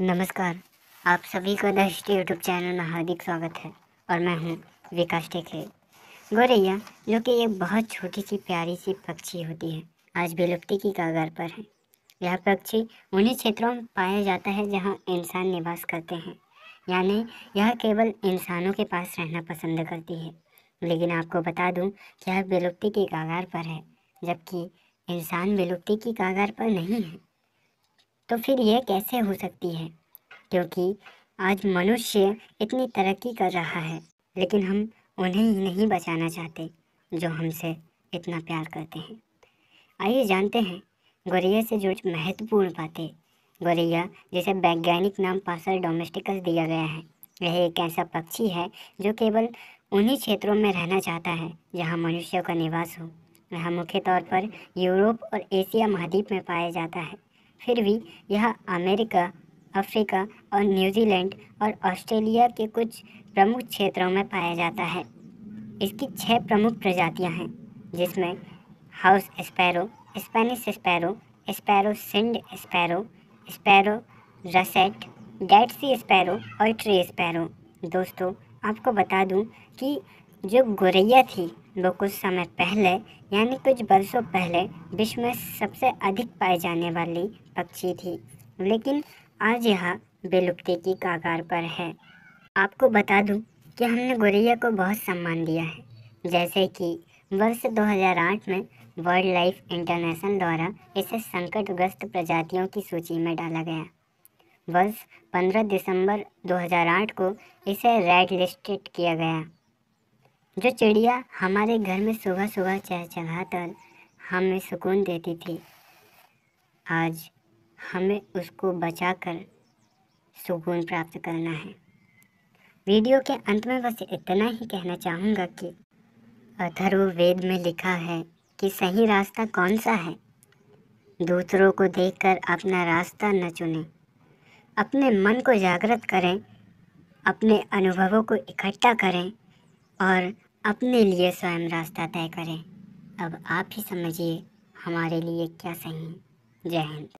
नमस्कार आप सभी का दृष्टि यूट्यूब चैनल में हार्दिक स्वागत है और मैं हूँ विकास टेखे गौरैया जो कि एक बहुत छोटी सी प्यारी सी पक्षी होती है आज विलुप्ति की कागार पर है यह पक्षी उन्हीं क्षेत्रों में पाया जाता है जहाँ इंसान निवास करते हैं यानी यह केवल इंसानों के पास रहना पसंद करती है लेकिन आपको बता दूँ कि यह विलुप्ति की कागार पर है जबकि इंसान विलुप्ति की कागार पर नहीं है तो फिर यह कैसे हो सकती है क्योंकि आज मनुष्य इतनी तरक्की कर रहा है लेकिन हम उन्हें ही नहीं बचाना चाहते जो हमसे इतना प्यार करते हैं आइए जानते हैं गोरैया से जुड़ महत्वपूर्ण बातें गोरैया जिसे वैज्ञानिक नाम पासर डोमेस्टिकस दिया गया है यह एक ऐसा पक्षी है जो केवल उन्हीं क्षेत्रों में रहना चाहता है जहाँ मनुष्यों का निवास हो वह मुख्य तौर पर यूरोप और एशिया महाद्वीप में पाया जाता है फिर भी यह अमेरिका अफ्रीका और न्यूजीलैंड और ऑस्ट्रेलिया के कुछ प्रमुख क्षेत्रों में पाया जाता है इसकी छह प्रमुख प्रजातियां हैं जिसमें house sparrow Spanish sparrow sparrow Sind sparrow sparrow russet Dead Sea sparrow और ट्री स्पैरो दोस्तों आपको बता दूं कि जो गुरैया थी वो कुछ समय पहले यानी कुछ वर्षों पहले विश्व में सबसे अधिक पाए जाने वाली पक्षी थी लेकिन आज यह विलुप्ति की कागार पर है आपको बता दूं कि हमने गुरैया को बहुत सम्मान दिया है जैसे कि वर्ष 2008 में वर्ल्ड लाइफ इंटरनेशनल द्वारा इसे संकटग्रस्त प्रजातियों की सूची में डाला गया वर्ष 15 दिसंबर 2008 को इसे रेड लिस्टेड किया गया जो चिड़िया हमारे घर में सुबह सुबह चहचहाकर हमें सुकून देती थी आज हमें उसको बचाकर सुकून प्राप्त करना है वीडियो के अंत में बस इतना ही कहना चाहूँगा कि अथर्ववेद में लिखा है कि सही रास्ता कौन सा है दूसरों को देखकर अपना रास्ता न चुने अपने मन को जागृत करें अपने अनुभवों को इकट्ठा करें और अपने लिए स्वयं रास्ता तय करें अब आप ही समझिए हमारे लिए क्या सही है जय हिंद